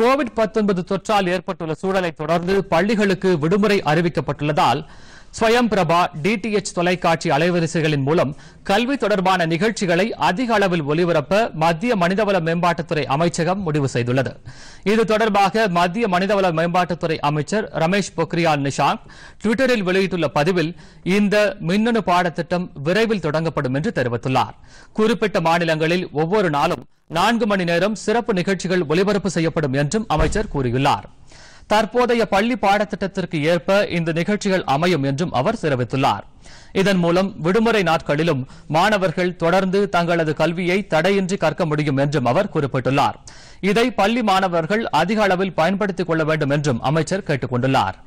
Covid தொற்றால் ஏற்பட்டுள்ள சூழலை தொடர்ந்து பள்ளிகளுக்கு விடுமுறை அறிவிக்கப்பட்டுள்ளதால் ஸ்வயம் பிரபா டிடிஎச் தொலைக்காட்சி அலைவரிசைகளின் மூலம் கல்வி தொடர்பான நிகழ்ச்சிகளை அதிக அளவில் ஒலிபரப்ப மத்திய மனிதவள மேம்பாட்டுத்துறை அமைச்சகம் முடிவு செய்துள்ளது இது தொடர்பாக மத்திய மனிதவள மேம்பாட்டுத்துறை அமைச்சர் ரமேஷ் பொக்ரியால் நிஷாங்க் டுவிட்டரில் வெளியிட்டுள்ள பதிவில் இந்த மின்னணு பாடத்திட்டம் விரைவில் தொடங்கப்படும் என்று தெரிவித்துள்ளார் குறிப்பிட்ட மாநிலங்களில் ஒவ்வொரு நாளும் நான்கு மணி நேரம் சிறப்பு நிகழ்ச்சிகள் ஒலிபரப்பு செய்யப்படும் என்றும் அமைச்சர் கூறியுள்ளார் தற்போதைய பள்ளி பாடத்திட்டத்திற்கு ஏற்ப இந்த நிகழ்ச்சிகள் அமையும் என்றும் அவர் தெரிவித்துள்ளார் இதன் மூலம் விடுமுறை நாட்களிலும் மாணவர்கள் தொடர்ந்து தங்களது கல்வியை தடையின்றி கற்க முடியும் என்றும் அவர் குறிப்பிட்டுள்ளார் இதை பள்ளி மாணவர்கள் அதிக அளவில் பயன்படுத்திக் கொள்ள வேண்டும் என்றும் அமைச்சர் கேட்டுக் கொண்டுள்ளாா்